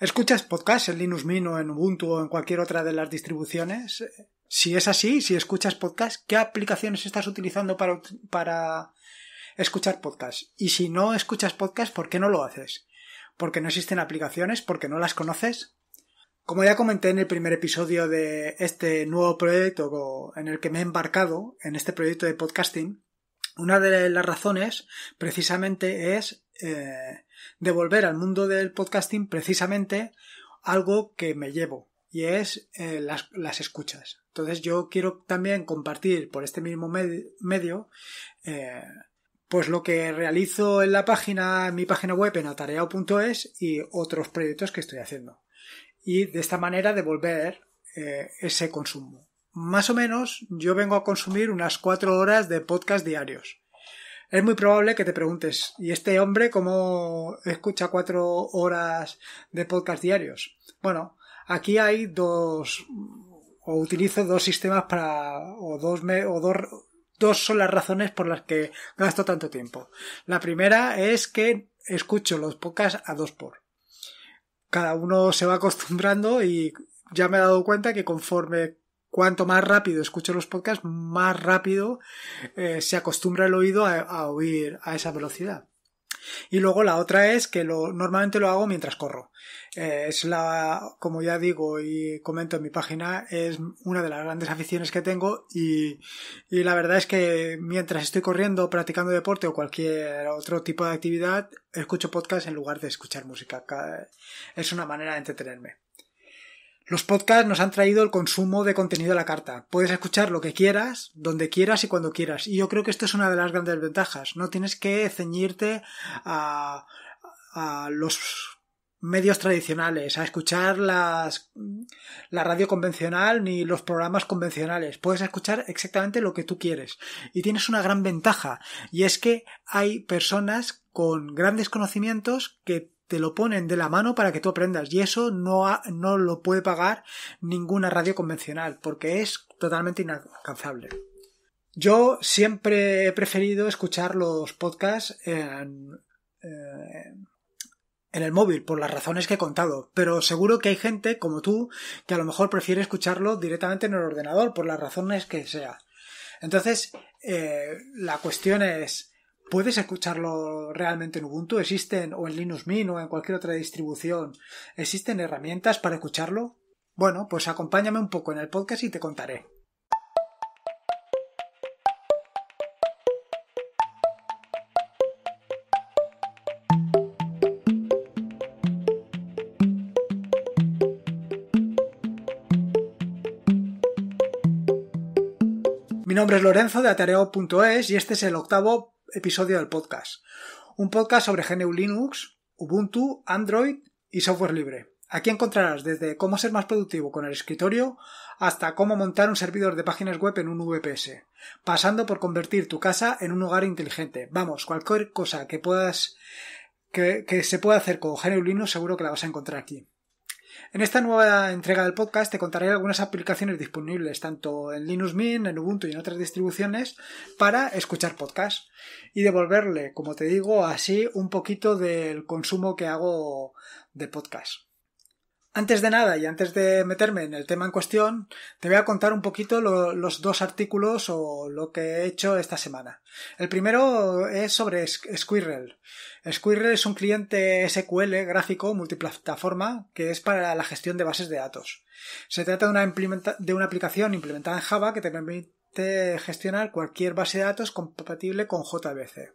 ¿Escuchas podcast en Linux Mint o en Ubuntu o en cualquier otra de las distribuciones? Si es así, si escuchas podcast, ¿qué aplicaciones estás utilizando para, para escuchar podcast? Y si no escuchas podcast, ¿por qué no lo haces? ¿Porque no existen aplicaciones? ¿Porque no las conoces? Como ya comenté en el primer episodio de este nuevo proyecto en el que me he embarcado, en este proyecto de podcasting, una de las razones precisamente es eh, devolver al mundo del podcasting precisamente algo que me llevo y es eh, las, escuchas. Entonces yo quiero también compartir por este mismo medio eh, pues lo que realizo en la página, en mi página web en atareado.es y otros proyectos que estoy haciendo. Y de esta manera devolver ese consumo. Más o menos yo vengo a consumir unas cuatro horas de podcast diarios es muy probable que te preguntes, ¿y este hombre cómo escucha cuatro horas de podcast diarios? Bueno, aquí hay dos, o utilizo dos sistemas para, o dos, o dos, son las razones por las que gasto tanto tiempo. La primera es que escucho los podcasts a dos por. Cada uno se va acostumbrando y ya me he dado cuenta que conforme cuanto más rápido escucho los podcasts, más rápido eh, se acostumbra el oído a, oír a esa velocidad. Y luego la otra es que lo, normalmente lo hago mientras corro. Eh, es la, como ya digo y comento en mi página, es una de las grandes aficiones que tengo y, y la verdad es que mientras estoy corriendo, practicando deporte o cualquier otro tipo de actividad, escucho podcasts en lugar de escuchar música. Es una manera de entretenerme. Los podcasts nos han traído el consumo de contenido a la carta. Puedes escuchar lo que quieras, donde quieras y cuando quieras. Y yo creo que esto es una de las grandes ventajas. No tienes que ceñirte a, los medios tradicionales, a escuchar las, la radio convencional ni los programas convencionales. Puedes escuchar exactamente lo que tú quieres. Y tienes una gran ventaja. Y es que hay personas con grandes conocimientos que te lo ponen de la mano para que tú aprendas y eso no, no lo puede pagar ninguna radio convencional porque es totalmente inalcanzable. Yo siempre he preferido escuchar los podcasts eh, en, el móvil por las razones que he contado, pero seguro que hay gente como tú que a lo mejor prefiere escucharlo directamente en el ordenador por las razones que sea. Entonces, eh, la cuestión es, puedes escucharlo realmente en Ubuntu. Existen, o en Linux Mint, o en cualquier otra distribución, existen herramientas para escucharlo. Bueno, pues acompáñame un poco en el podcast y te contaré. Mi nombre es Lorenzo de atareo.es y este es el octavo episodio del podcast. Un podcast sobre GNU Linux, Ubuntu, Android y software libre. Aquí encontrarás desde cómo ser más productivo con el escritorio hasta cómo montar un servidor de páginas web en un VPS, pasando por convertir tu casa en un hogar inteligente. Vamos, cualquier cosa que puedas que, se pueda hacer con GNU Linux seguro que la vas a encontrar aquí. En esta nueva entrega del podcast te contaré algunas aplicaciones disponibles tanto en Linux Mint, en Ubuntu y en otras distribuciones para escuchar podcast y devolverle, como te digo, así un poquito del consumo que hago de podcast. Antes de nada y antes de meterme en el tema en cuestión, te voy a contar un poquito los dos artículos o lo que he hecho esta semana. El primero es sobre Squirrel. Squirrel es un cliente SQL gráfico multiplataforma que es para la gestión de bases de datos. Se trata de una, de una aplicación implementada en Java que te permite gestionar cualquier base de datos compatible con JBC.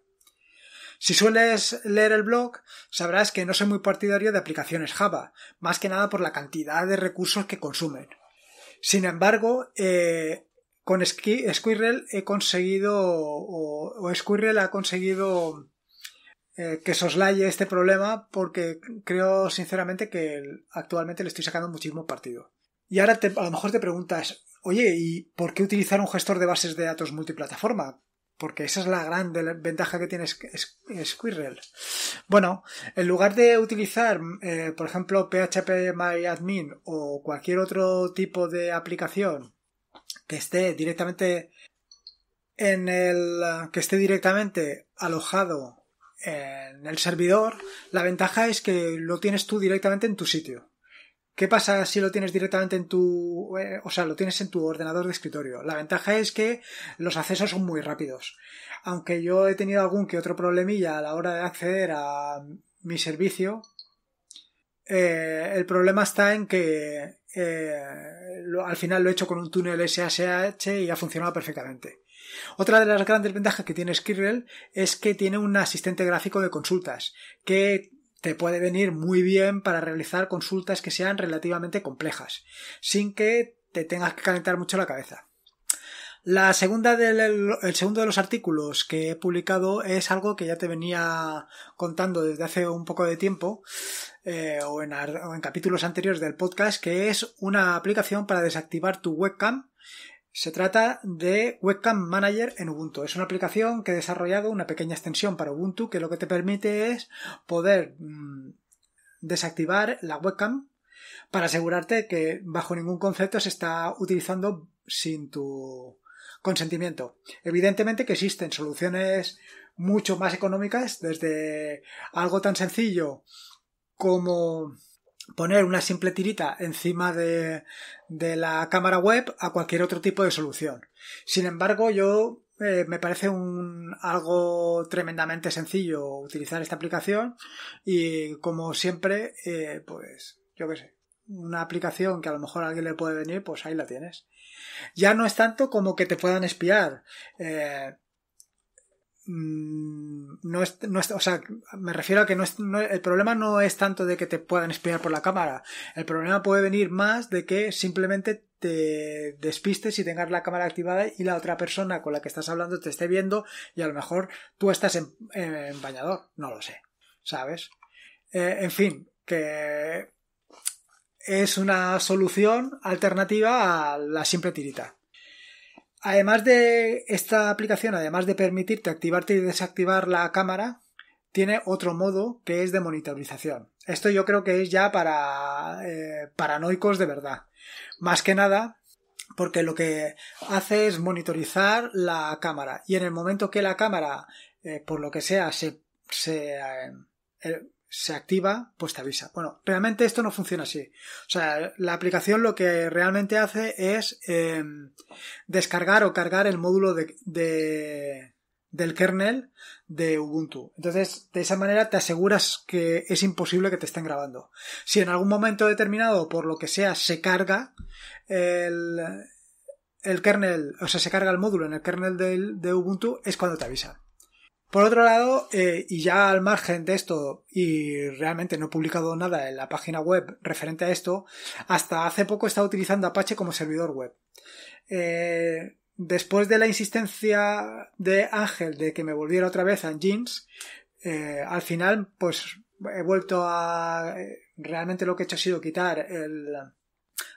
Si sueles leer el blog, sabrás que no soy muy partidario de aplicaciones Java, más que nada por la cantidad de recursos que consumen. Sin embargo, eh, con Squirrel he conseguido, o, ha conseguido eh, que soslaye este problema porque creo sinceramente que actualmente le estoy sacando muchísimo partido. Y ahora a lo mejor te preguntas, oye, ¿y por qué utilizar un gestor de bases de datos multiplataforma? porque esa es la gran ventaja que tiene Squirrel. Bueno, en lugar de utilizar, eh, por ejemplo, PHP o cualquier otro tipo de aplicación que esté directamente en el que esté directamente alojado en el servidor, la ventaja es que lo tienes tú directamente en tu sitio. ¿Qué pasa si lo tienes directamente en tu, eh, o sea, lo tienes en tu ordenador de escritorio? La ventaja es que los accesos son muy rápidos. Aunque yo he tenido algún que otro problemilla a la hora de acceder a mi servicio, eh, el problema está en que eh, al final lo he hecho con un túnel SSH y ha funcionado perfectamente. Otra de las grandes ventajas que tiene Skirrel es que tiene un asistente gráfico de consultas que te puede venir muy bien para realizar consultas que sean relativamente complejas, sin que te tengas que calentar mucho la cabeza. La segunda del, el segundo de los artículos que he publicado es algo que ya te venía contando desde hace un poco de tiempo eh, o en capítulos anteriores del podcast, que es una aplicación para desactivar tu webcam se trata de Webcam Manager en Ubuntu. Es una aplicación que he desarrollado, una pequeña extensión para Ubuntu, que lo que te permite es poder mm, desactivar la webcam para asegurarte que bajo ningún concepto se está utilizando sin tu consentimiento. Evidentemente que existen soluciones mucho más económicas, desde algo tan sencillo como poner una simple tirita encima de, de, la cámara web a cualquier otro tipo de solución. Sin embargo, yo eh, me parece un, algo tremendamente sencillo utilizar esta aplicación y como siempre, eh, pues yo qué sé, una aplicación que a lo mejor a alguien le puede venir, pues ahí la tienes. Ya no es tanto como que te puedan espiar. Eh, Mm, no es, no es, o sea, me refiero a que no es, el problema no es tanto de que te puedan espiar por la cámara, el problema puede venir más de que simplemente te despistes y tengas la cámara activada y la otra persona con la que estás hablando te esté viendo y a lo mejor tú estás en, bañador, no lo sé, ¿sabes? Eh, en fin, que es una solución alternativa a la simple tirita. Además de esta aplicación, además de permitirte activarte y desactivar la cámara, tiene otro modo que es de monitorización. Esto yo creo que es ya para eh, paranoicos de verdad. Más que nada porque lo que hace es monitorizar la cámara y en el momento que la cámara, eh, por lo que sea, se, se eh, se activa, pues te avisa. Bueno, realmente esto no funciona así. O sea, la aplicación lo que realmente hace es em, descargar o cargar el módulo de, del kernel de Ubuntu. Entonces, de esa manera te aseguras que es imposible que te estén grabando. Si en algún momento determinado, por lo que sea, se carga el, el kernel, o sea, se carga el módulo en el kernel de Ubuntu, es cuando te avisa. Por otro lado, eh, y ya al margen de esto, y realmente no he publicado nada en la página web referente a esto, hasta hace poco estaba utilizando Apache como servidor web. Eh, después de la insistencia de Ángel de que me volviera otra vez a Jeans, eh, al final pues he vuelto a... Realmente lo que he hecho ha sido quitar el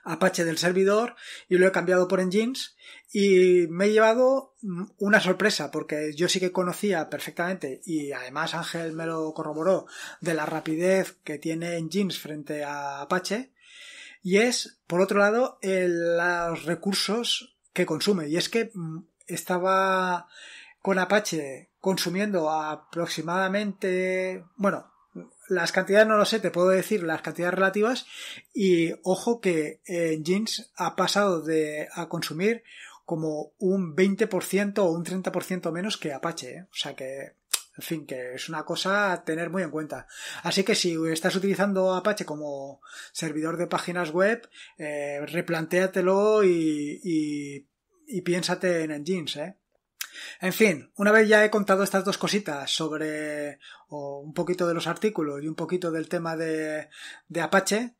Apache del servidor y lo he cambiado por Engines y me he llevado mm, una sorpresa porque yo sí que conocía perfectamente y además Ángel me lo corroboró de la rapidez que tiene Engines frente a Apache y es por otro lado los recursos que consume y es que mm, estaba con Apache consumiendo aproximadamente bueno las cantidades no lo sé, te puedo decir las cantidades relativas y ojo que eh, en jeans ha pasado de a consumir como un 20% o un 30% menos que Apache, ¿eh? o sea que en fin, que es una cosa a tener muy en cuenta. Así que si estás utilizando Apache como servidor de páginas web, eh, replantéatelo y, piénsate en Nginx, ¿eh? En fin, una vez ya he contado estas dos cositas sobre un poquito de los artículos y un poquito del tema de, Apache,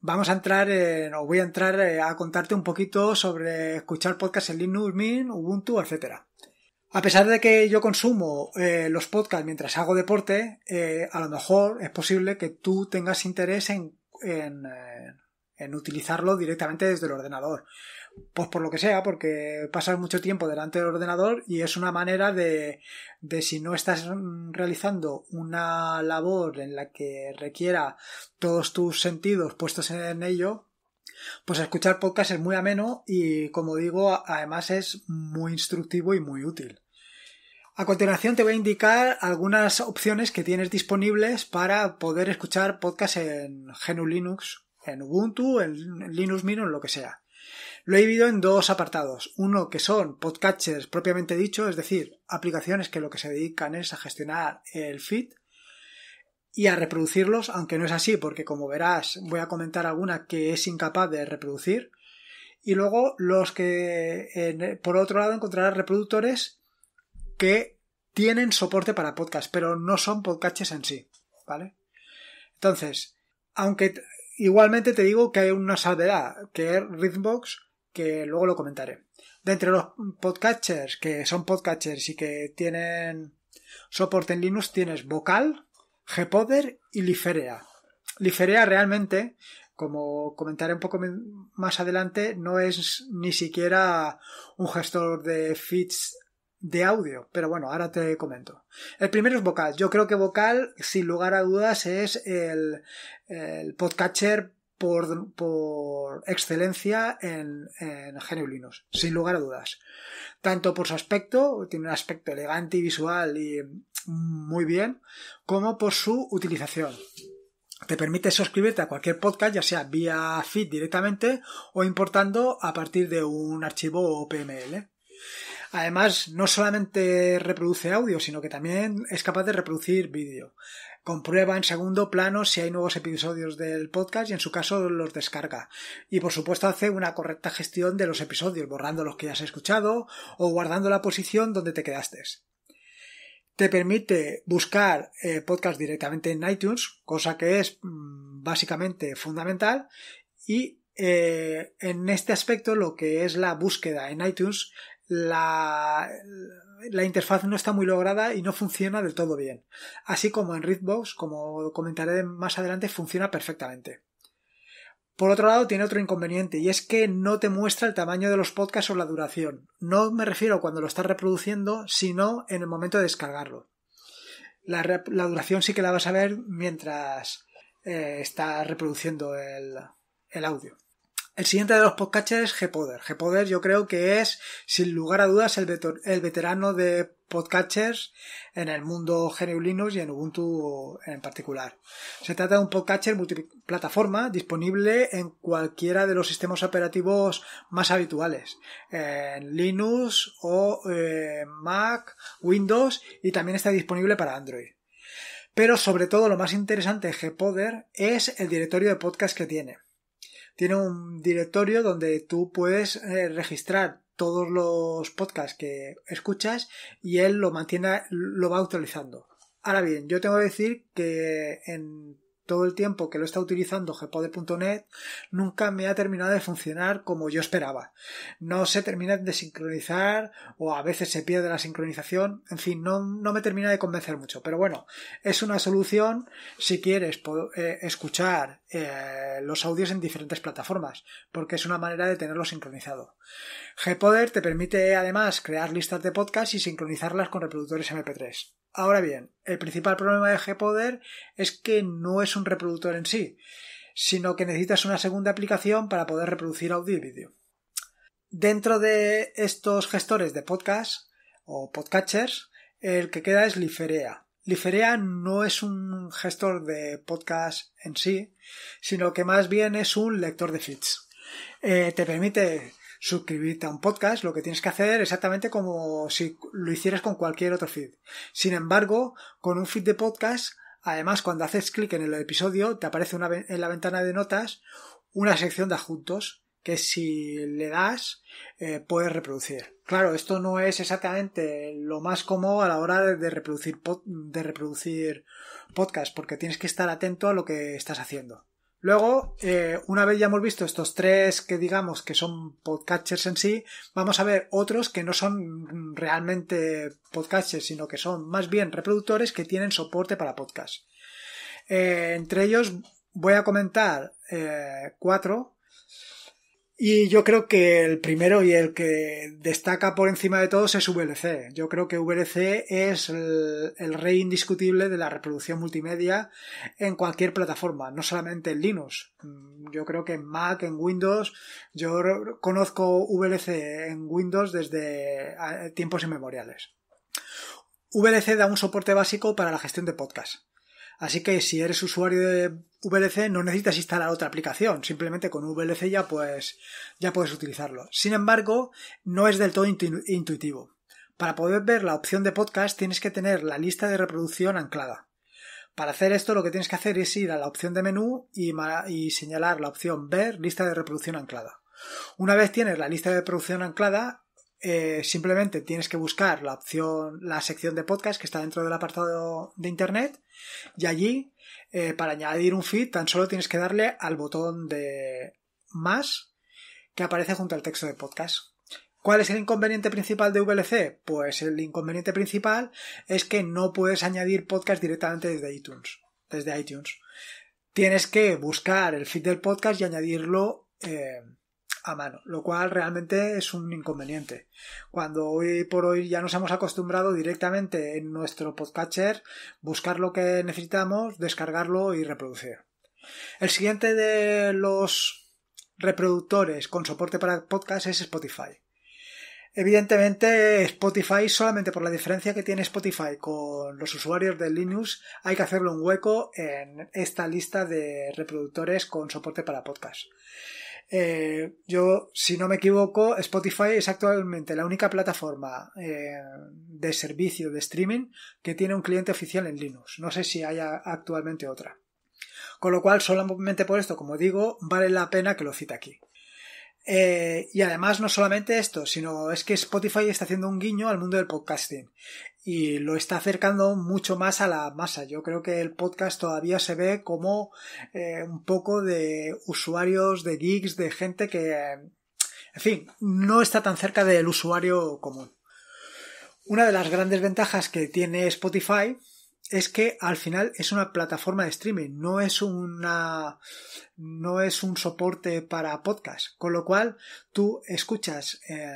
vamos a entrar en, o voy a entrar eh, a contarte un poquito sobre escuchar podcasts en Linux, Mint, Ubuntu, etc. A pesar de que yo consumo eh, los podcasts mientras hago deporte, eh, a lo mejor es posible que tú tengas interés en, en utilizarlo directamente desde el ordenador. Pues por lo que sea, porque pasas mucho tiempo delante del ordenador y es una manera de, de si no estás realizando una labor en la que requiera todos tus sentidos puestos en ello, pues escuchar podcast es muy ameno y, como digo, además es muy instructivo y muy útil. A continuación te voy a indicar algunas opciones que tienes disponibles para poder escuchar podcast en GNU Linux, en Ubuntu, en Linux Mint, en lo que sea. Lo he dividido en dos apartados. Uno que son podcatchers propiamente dicho, es decir, aplicaciones que lo que se dedican es a gestionar el feed y a reproducirlos, aunque no es así, porque como verás voy a comentar alguna que es incapaz de reproducir. Y luego los que, por otro lado, encontrarás reproductores que tienen soporte para podcast, pero no son podcasts en sí, ¿vale? Entonces, aunque igualmente te digo que hay una salvedad, que Rhythmbox que luego lo comentaré. De entre los podcatchers, que son podcatchers y que tienen soporte en Linux, tienes Vocal, Gpoder y Liferea. Liferea realmente, como comentaré un poco más adelante, no es ni siquiera un gestor de feeds de audio, pero bueno, ahora te comento. El primero es Vocal. Yo creo que Vocal, sin lugar a dudas, es el, el podcatcher por, por excelencia en, en sin lugar a dudas. Tanto por su aspecto, tiene un aspecto elegante y visual y muy bien, como por su utilización. Te permite suscribirte a cualquier podcast, ya sea vía feed directamente o importando a partir de un archivo PML. Además, no solamente reproduce audio, sino que también es capaz de reproducir vídeo comprueba en segundo plano si hay nuevos episodios del podcast y en su caso los descarga. Y por supuesto hace una correcta gestión de los episodios, borrando los que ya has escuchado o guardando la posición donde te quedaste. Te permite buscar eh, podcast directamente en iTunes, cosa que es mm, básicamente fundamental. Y eh, en este aspecto lo que es la búsqueda en iTunes la, la interfaz no está muy lograda y no funciona del todo bien. Así como en Readbox, como comentaré más adelante, funciona perfectamente. Por otro lado, tiene otro inconveniente, y es que no te muestra el tamaño de los podcasts o la duración. No me refiero cuando lo estás reproduciendo, sino en el momento de descargarlo. La, duración sí que la vas a ver mientras eh, estás reproduciendo el audio. El siguiente de los podcatchers es G-Poder. poder yo creo que es, sin lugar a dudas, el, veterano de podcatchers en el mundo GNU Linux y en Ubuntu en particular. Se trata de un podcatcher multiplataforma disponible en cualquiera de los sistemas operativos más habituales, en Linux o eh, Mac, Windows y también está disponible para Android. Pero sobre todo lo más interesante de G-Poder es el directorio de podcast que tiene tiene un directorio donde tú puedes eh, registrar todos los podcasts que escuchas y él lo mantiene, lo va actualizando. Ahora bien, yo tengo que decir que en todo el tiempo que lo está utilizando gpod.net nunca me ha terminado de funcionar como yo esperaba. No se termina de sincronizar o a veces se pierde la sincronización. En fin, no, me termina de convencer mucho. Pero bueno, es una solución si quieres eh, escuchar eh, los audios en diferentes plataformas, porque es una manera de tenerlo sincronizado. Gpoder te permite además crear listas de podcast y sincronizarlas con reproductores MP3. Ahora bien, el principal problema de Gpoder es que no es un reproductor en sí, sino que necesitas una segunda aplicación para poder reproducir audio y vídeo. Dentro de estos gestores de podcast o podcatchers, el que queda es Liferea. Liferea no es un gestor de podcast en sí, sino que más bien es un lector de feeds. Eh, te permite suscribirte a un podcast, lo que tienes que hacer exactamente como si lo hicieras con cualquier otro feed. Sin embargo, con un feed de podcast Además, cuando haces clic en el episodio, te aparece en la ventana de notas una sección de adjuntos que si le das eh, puedes reproducir. Claro, esto no es exactamente lo más cómodo a la hora de reproducir, de reproducir podcast, porque tienes que estar atento a lo que estás haciendo. Luego, eh, una vez ya hemos visto estos tres que digamos que son podcatchers en sí, vamos a ver otros que no son realmente podcatchers, sino que son más bien reproductores que tienen soporte para podcast. Eh, entre ellos voy a comentar eh, cuatro y yo creo que el primero y el que destaca por encima de todos es VLC. Yo creo que VLC es el, rey indiscutible de la reproducción multimedia en cualquier plataforma, no solamente en Linux. Mm, yo creo que en Mac, en Windows, yo conozco VLC en Windows desde tiempos inmemoriales. VLC da un soporte básico para la gestión de podcasts Así que si eres usuario de VLC no necesitas instalar otra aplicación, simplemente con VLC ya, pues, ya puedes utilizarlo. Sin embargo, no es del todo intuitivo. Para poder ver la opción de podcast tienes que tener la lista de reproducción anclada. Para hacer esto lo que tienes que hacer es ir a la opción de menú y, y señalar la opción ver lista de reproducción anclada. Una vez tienes la lista de reproducción anclada, eh, simplemente tienes que buscar la opción, la sección de podcast que está dentro del apartado de internet y allí eh, para añadir un feed tan solo tienes que darle al botón de más que aparece junto al texto de podcast. ¿Cuál es el inconveniente principal de VLC? Pues el inconveniente principal es que no puedes añadir podcast directamente desde iTunes. Desde iTunes. Tienes que buscar el feed del podcast y añadirlo eh, a mano, lo cual realmente es un inconveniente. Cuando hoy por hoy ya nos hemos acostumbrado directamente en nuestro podcatcher buscar lo que necesitamos, descargarlo y reproducir. El siguiente de los reproductores con soporte para podcast es Spotify. Evidentemente, Spotify, solamente por la diferencia que tiene Spotify con los usuarios de Linux, hay que hacerle un hueco en esta lista de reproductores con soporte para podcast. Eh, yo, si no me equivoco, Spotify es actualmente la única plataforma eh, de servicio de streaming que tiene un cliente oficial en Linux. No sé si haya actualmente otra. Con lo cual, solamente por esto, como digo, vale la pena que lo cite aquí. Eh, y además, no solamente esto, sino es que Spotify está haciendo un guiño al mundo del podcasting y lo está acercando mucho más a la masa. Yo creo que el podcast todavía se ve como eh, un poco de usuarios, de geeks, de gente que, en fin, no está tan cerca del usuario común. Una de las grandes ventajas que tiene Spotify es que al final es una plataforma de streaming, no es una no es un soporte para podcast, con lo cual tú escuchas eh,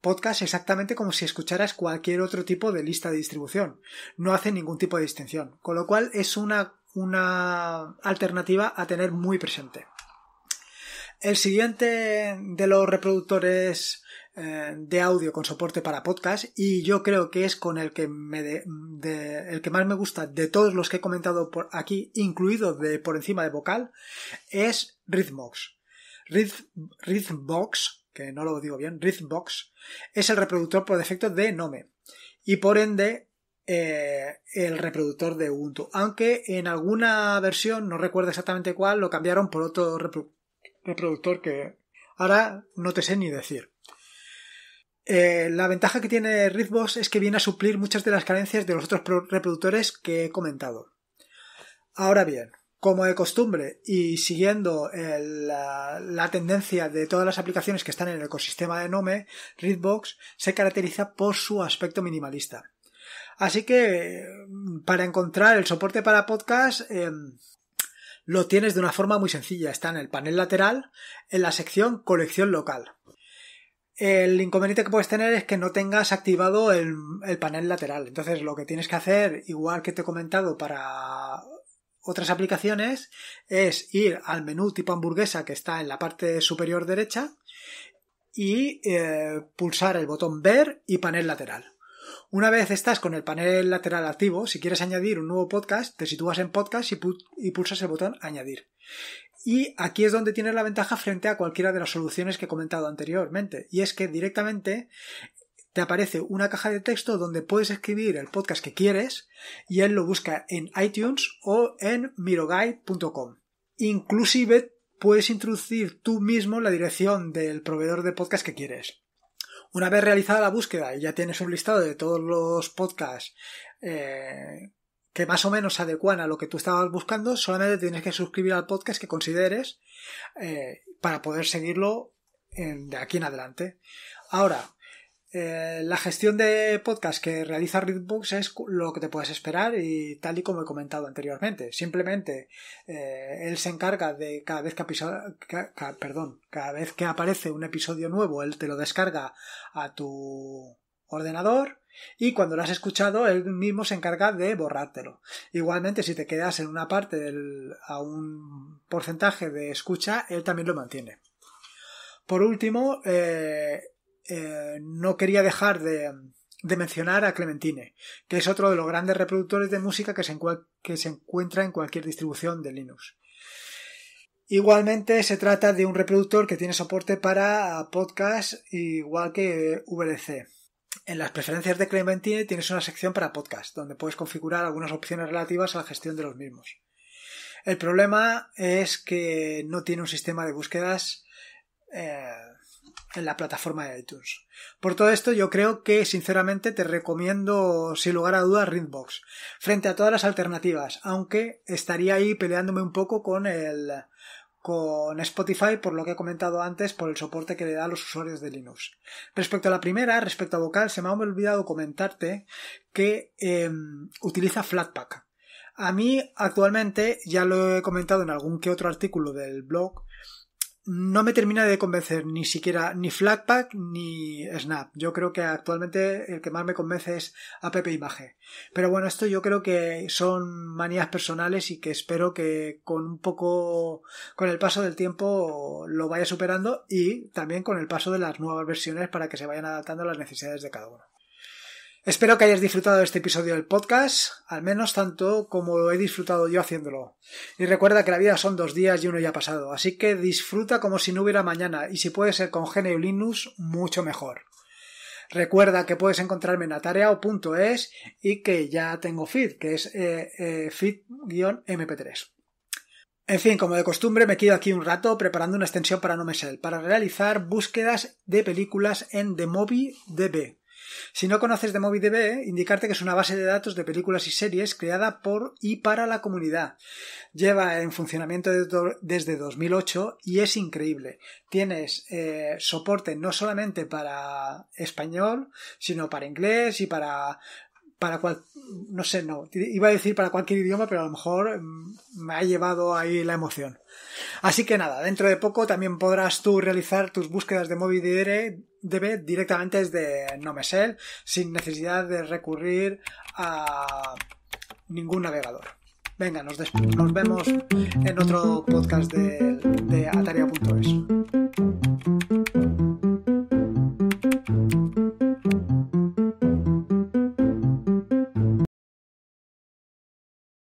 podcast exactamente como si escucharas cualquier otro tipo de lista de distribución. No hace ningún tipo de distinción. Con lo cual es una, una alternativa a tener muy presente. El siguiente de los reproductores eh, de audio con soporte para podcast y yo creo que es con el que me el que más me gusta de todos los que he comentado por aquí incluido de por encima de vocal es Rhythmbox Rhythmbox que no lo digo bien, Rhythmbox, es el reproductor por defecto de Nome y por ende eh, el reproductor de Ubuntu. Aunque en alguna versión, no recuerdo exactamente cuál, lo cambiaron por otro reproductor que ahora no te sé ni decir. Eh, la ventaja que tiene Rhythmbox es que viene a suplir muchas de las carencias de los otros reproductores que he comentado. Ahora bien, como de costumbre y siguiendo la, tendencia de todas las aplicaciones que están en el ecosistema de Nome, Readbox se caracteriza por su aspecto minimalista. Así que para encontrar el soporte para podcast eh, lo tienes de una forma muy sencilla. Está en el panel lateral, en la sección colección local. El inconveniente que puedes tener es que no tengas activado el panel lateral. Entonces lo que tienes que hacer, igual que te he comentado para otras aplicaciones es ir al menú tipo hamburguesa que está en la parte superior derecha y eh, pulsar el botón ver y panel lateral. Una vez estás con el panel lateral activo, si quieres añadir un nuevo podcast, te sitúas en podcast y, y pulsas el botón añadir. Y aquí es donde tienes la ventaja frente a cualquiera de las soluciones que he comentado anteriormente, y es que directamente aparece una caja de texto donde puedes escribir el podcast que quieres y él lo busca en iTunes o en miroguide.com. Inclusive puedes introducir tú mismo la dirección del proveedor de podcast que quieres. Una vez realizada la búsqueda y ya tienes un listado de todos los podcasts eh, que más o menos se adecuan a lo que tú estabas buscando, solamente tienes que suscribir al podcast que consideres eh, para poder seguirlo de aquí en adelante. Ahora, eh, la gestión de podcast que realiza Readbooks es lo que te puedes esperar y tal y como he comentado anteriormente. Simplemente eh, él se encarga de cada vez que perdón, cada vez que aparece un episodio nuevo, él te lo descarga a tu ordenador y cuando lo has escuchado él mismo se encarga de borrártelo. Igualmente si te quedas en una parte del, a un porcentaje de escucha, él también lo mantiene. Por último, eh, eh, no quería dejar de, mencionar a Clementine, que es otro de los grandes reproductores de música que se, que se encuentra en cualquier distribución de Linux. Igualmente se trata de un reproductor que tiene soporte para podcast igual que VLC. En las preferencias de Clementine tienes una sección para podcast, donde puedes configurar algunas opciones relativas a la gestión de los mismos. El problema es que no tiene un sistema de búsquedas eh, en la plataforma de iTunes. Por todo esto yo creo que sinceramente te recomiendo sin lugar a dudas Readbox frente a todas las alternativas, aunque estaría ahí peleándome un poco con el con Spotify por lo que he comentado antes por el soporte que le da a los usuarios de Linux. Respecto a la primera, respecto a Vocal, se me ha olvidado comentarte que em, utiliza Flatpak. A mí actualmente, ya lo he comentado en algún que otro artículo del blog, no me termina de convencer ni siquiera ni Flatpak ni Snap. Yo creo que actualmente el que más me convence es App Pero bueno, esto yo creo que son manías personales y que espero que con un poco, con el paso del tiempo lo vaya superando y también con el paso de las nuevas versiones para que se vayan adaptando a las necesidades de cada uno. Espero que hayas disfrutado de este episodio del podcast, al menos tanto como lo he disfrutado yo haciéndolo. Y recuerda que la vida son dos días y uno ya pasado, así que disfruta como si no hubiera mañana y si puede ser con Genio Linux, mucho mejor. Recuerda que puedes encontrarme en atareao.es y que ya tengo feed, que es fit eh, eh, feed-mp3. En fin, como de costumbre, me quedo aquí un rato preparando una extensión para No para realizar búsquedas de películas en The DB si no conoces de MovieDB, indicarte que es una base de datos de películas y series creada por y para la comunidad. Lleva en funcionamiento desde 2008 y es increíble. Tienes eh, soporte no solamente para español, sino para inglés y para para cual, no sé, no, iba a decir para cualquier idioma, pero a lo mejor mm, me ha llevado ahí la emoción. Así que nada, dentro de poco también podrás tú realizar tus búsquedas de Móvil DB directamente desde Nomesel, sin necesidad de recurrir a ningún navegador. Venga, nos, nos vemos en otro podcast de, de Ataria.es.